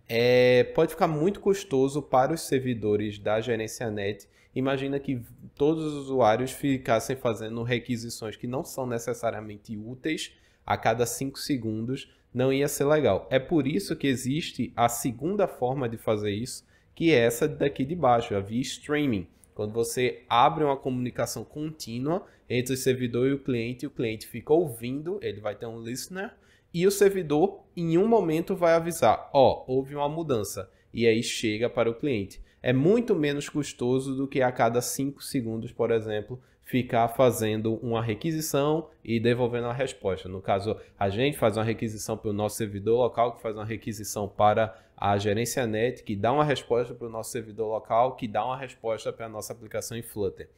é, pode ficar muito custoso para os servidores da GerenciaNet. Imagina que todos os usuários ficassem fazendo requisições que não são necessariamente úteis a cada 5 segundos, não ia ser legal. É por isso que existe a segunda forma de fazer isso, que é essa daqui de baixo, a via streaming. Quando você abre uma comunicação contínua entre o servidor e o cliente, o cliente fica ouvindo, ele vai ter um listener, e o servidor em um momento vai avisar, ó, oh, houve uma mudança, e aí chega para o cliente. É muito menos custoso do que a cada 5 segundos, por exemplo, ficar fazendo uma requisição e devolvendo a resposta. No caso, a gente faz uma requisição para o nosso servidor local, que faz uma requisição para a gerência net, que dá uma resposta para o nosso servidor local, que dá uma resposta para a nossa aplicação em Flutter.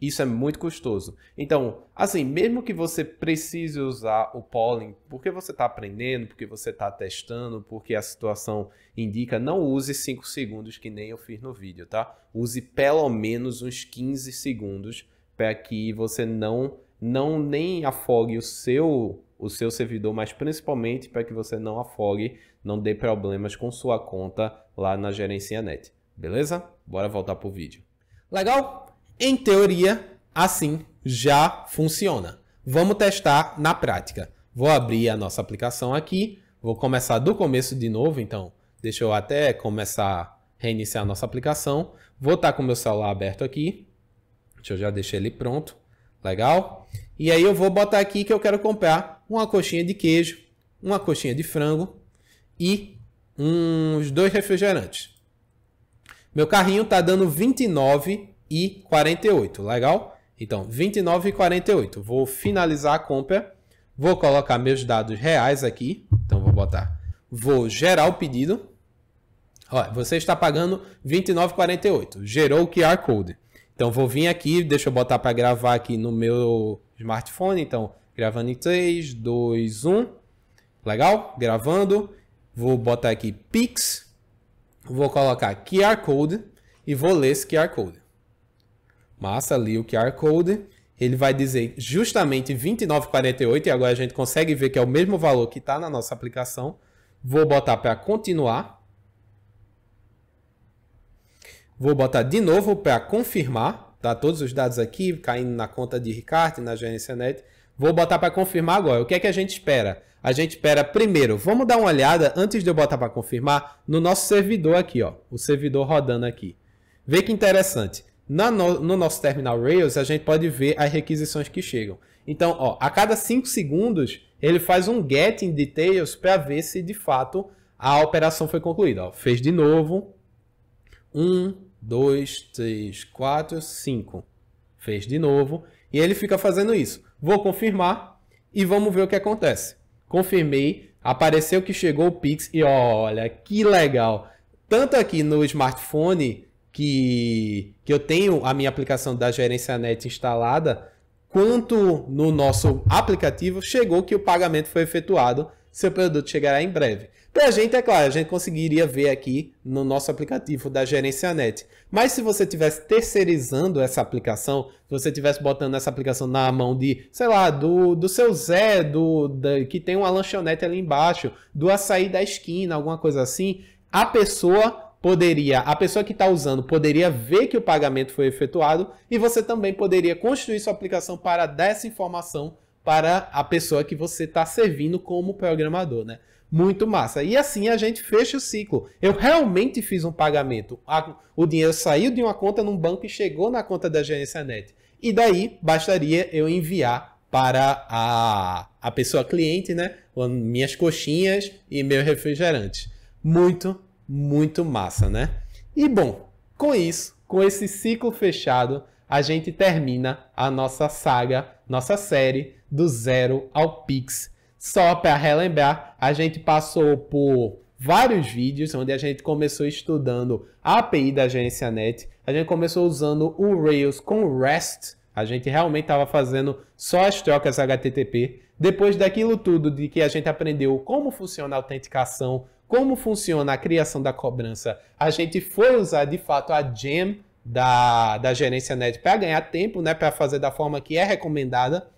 Isso é muito custoso. Então, assim, mesmo que você precise usar o Pollen, porque você está aprendendo, porque você está testando, porque a situação indica, não use 5 segundos que nem eu fiz no vídeo, tá? Use pelo menos uns 15 segundos para que você não não nem afogue o seu o seu servidor, mas principalmente para que você não afogue, não dê problemas com sua conta lá na Gerencia Net. Beleza? Bora voltar pro vídeo. Legal? Em teoria, assim já funciona. Vamos testar na prática. Vou abrir a nossa aplicação aqui, vou começar do começo de novo, então deixa eu até começar reiniciar a nossa aplicação. Vou estar com o meu celular aberto aqui. Deixa eu já deixar ele pronto. Legal? E aí eu vou botar aqui que eu quero comprar uma coxinha de queijo, uma coxinha de frango e uns dois refrigerantes. Meu carrinho está dando 29 e 48, legal? Então, 29 e 48. Vou finalizar a compra. Vou colocar meus dados reais aqui. Então, vou botar. Vou gerar o pedido. Olha, você está pagando 29,48. Gerou o QR Code. Então, vou vir aqui. Deixa eu botar para gravar aqui no meu smartphone. Então, gravando em 3, 2, 1. Legal? Gravando. Vou botar aqui Pix. Vou colocar QR Code. E vou ler esse QR Code. Massa li o QR Code. Ele vai dizer justamente 29,48 e agora a gente consegue ver que é o mesmo valor que está na nossa aplicação. Vou botar para continuar. Vou botar de novo para confirmar. Tá todos os dados aqui, caindo na conta de Ricard, na gerência Net. Vou botar para confirmar agora. O que é que a gente espera? A gente espera primeiro, vamos dar uma olhada antes de eu botar para confirmar no nosso servidor aqui, ó, o servidor rodando aqui. Vê que interessante. Na no, no nosso terminal Rails, a gente pode ver as requisições que chegam. Então, ó, a cada 5 segundos, ele faz um get in details para ver se de fato a operação foi concluída. Ó, fez de novo. 1, 2, 3, 4, 5. Fez de novo. E ele fica fazendo isso. Vou confirmar e vamos ver o que acontece. Confirmei, apareceu que chegou o Pix e olha que legal. Tanto aqui no smartphone que que eu tenho a minha aplicação da gerência net instalada, quanto no nosso aplicativo chegou que o pagamento foi efetuado, seu produto chegará em breve. Para a gente, é claro, a gente conseguiria ver aqui no nosso aplicativo da gerência net. Mas se você estivesse terceirizando essa aplicação, se você estivesse botando essa aplicação na mão de, sei lá, do, do seu Zé, do da, que tem uma lanchonete ali embaixo, do açaí da esquina, alguma coisa assim, a pessoa poderia, a pessoa que está usando poderia ver que o pagamento foi efetuado e você também poderia construir sua aplicação para dar essa informação para a pessoa que você está servindo como programador, né? Muito massa. E assim a gente fecha o ciclo. Eu realmente fiz um pagamento. O dinheiro saiu de uma conta num banco e chegou na conta da gerência net. E daí bastaria eu enviar para a, a pessoa cliente, né? Minhas coxinhas e meu refrigerante. Muito muito massa, né? E bom, com isso, com esse ciclo fechado, a gente termina a nossa saga, nossa série do zero ao Pix. Só para relembrar, a gente passou por vários vídeos onde a gente começou estudando a API da agência net, a gente começou usando o Rails com REST, a gente realmente estava fazendo só as trocas HTTP. Depois daquilo tudo de que a gente aprendeu como funciona a autenticação como funciona a criação da cobrança, a gente foi usar de fato a gem da, da gerência net para ganhar tempo, né, para fazer da forma que é recomendada.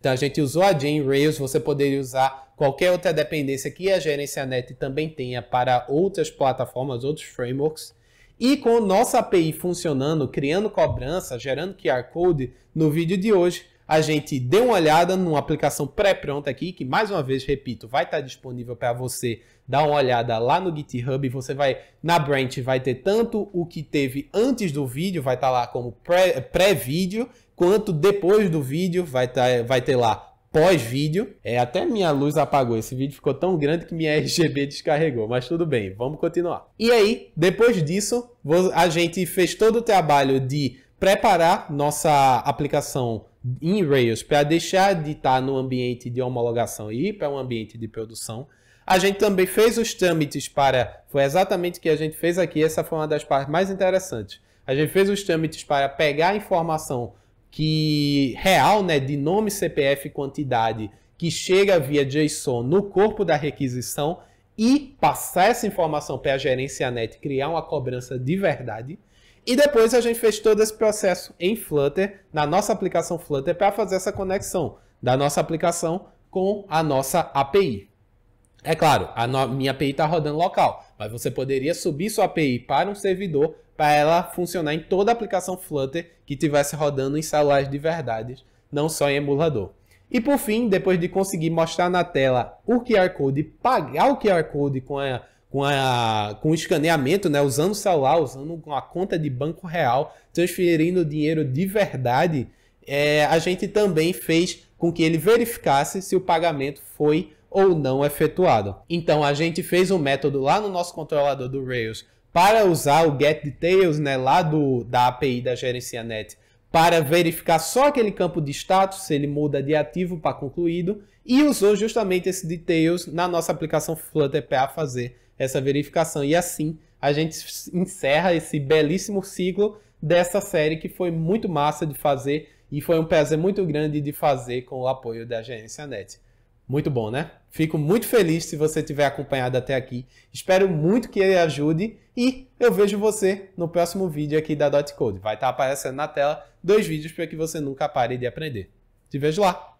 Então a gente usou a gem Rails, você poderia usar qualquer outra dependência que a gerência net também tenha para outras plataformas, outros frameworks. E com nossa API funcionando, criando cobrança, gerando QR Code, no vídeo de hoje a gente deu uma olhada numa aplicação pré-pronta aqui, que mais uma vez, repito, vai estar disponível para você dá uma olhada lá no GitHub, você vai na branch vai ter tanto o que teve antes do vídeo, vai estar tá lá como pré-vídeo, pré quanto depois do vídeo, vai, tá, vai ter lá pós-vídeo. É, até minha luz apagou. Esse vídeo ficou tão grande que minha *laughs* RGB descarregou, mas tudo bem, vamos continuar. E aí, depois disso, a gente fez todo o trabalho de preparar nossa aplicação em Rails para deixar de estar tá no ambiente de homologação e ir para um ambiente de produção. A gente também fez os trâmites para. Foi exatamente o que a gente fez aqui. Essa foi uma das partes mais interessantes. A gente fez os trâmites para pegar a informação que real, né, de nome, CPF e quantidade, que chega via JSON no corpo da requisição e passar essa informação para a gerência net criar uma cobrança de verdade. E depois a gente fez todo esse processo em Flutter, na nossa aplicação Flutter, para fazer essa conexão da nossa aplicação com a nossa API. É claro, a minha API está rodando local, mas você poderia subir sua API para um servidor para ela funcionar em toda a aplicação Flutter que estivesse rodando em celulares de verdade, não só em emulador. E por fim, depois de conseguir mostrar na tela o QR Code, pagar o QR Code com, a, com, a, com o escaneamento, né, usando o celular, usando uma conta de banco real, transferindo dinheiro de verdade, é, a gente também fez com que ele verificasse se o pagamento foi ou não efetuado. Então a gente fez um método lá no nosso controlador do Rails para usar o getDetails né, lá do, da API da GerenciaNet para verificar só aquele campo de status, se ele muda de ativo para concluído, e usou justamente esse details na nossa aplicação Flutter para fazer essa verificação. E assim a gente encerra esse belíssimo ciclo dessa série que foi muito massa de fazer e foi um prazer muito grande de fazer com o apoio da Gerência Net. Muito bom, né? Fico muito feliz se você tiver acompanhado até aqui. Espero muito que ele ajude e eu vejo você no próximo vídeo aqui da Dot Code. Vai estar tá aparecendo na tela dois vídeos para que você nunca pare de aprender. Te vejo lá!